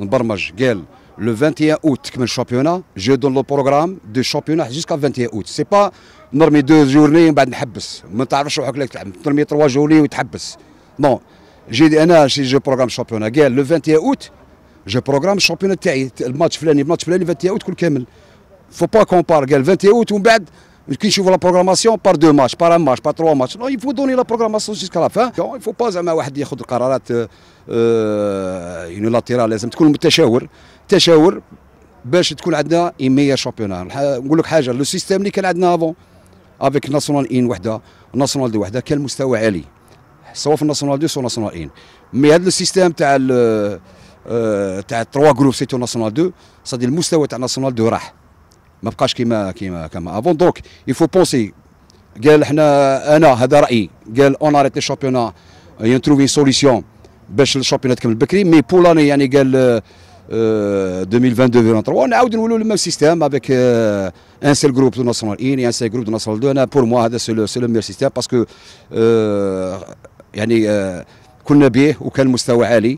نبرمج قال لو 21 اوت تكمل الشامبيونا جو دون لو بروغرام دو شامبيونا جيسكا 21 اوت سي با نرمي دو جورني من بعد نحبس ما تعرفش روحك لك تلعب نرمي تروا جورني وتحبس نو جي دي انا شي جو بروغرام شامبيونا قال لو 21 اوت جو بروغرام الشامبيونا تاعي الماتش فلاني الماتش فلاني 21 اوت كل كامل فو با كومبار قال 21 اوت ومن بعد كي يشوفوا لا بروغراماسيون بار دو ماتش بار ان ماتش بار تروا ماتش نو يفو دوني لا بروغراماسيون جيسكا لا فان il faut با زعما واحد ياخذ القرارات يونيلاتيرال لازم تكون متشاور تشاور باش تكون عندنا اي ميا شامبيونان نقول لك حاجه لو سيستيم اللي كان عندنا افون افيك ناسيونال ان وحده ناسيونال دو وحده كان مستوى عالي سواء في ناسيونال دو سو ناسيونال ان مي هذا السيستيم تاع تاع تروا جروب سيتو ناسيونال دو صدي المستوى تاع ناسيونال دو راح ما بقاش كيما كيما كما افون دونك يفو بونسي قال حنا انا هذا رايي قال اون اريتي الشامبيونا ينتروفي سوليسيون باش الشامبيونا تكمل بكري مي بور لاني يعني قال 2022 2023 نعاود نولوا لو سيستيم افيك ان سيل جروب دو ناسيونال ان ان سيل جروب دو ناسيونال دو انا بور موا هذا سي لو ميور سيستيم باسكو يعني آه، كنا به وكان مستوى عالي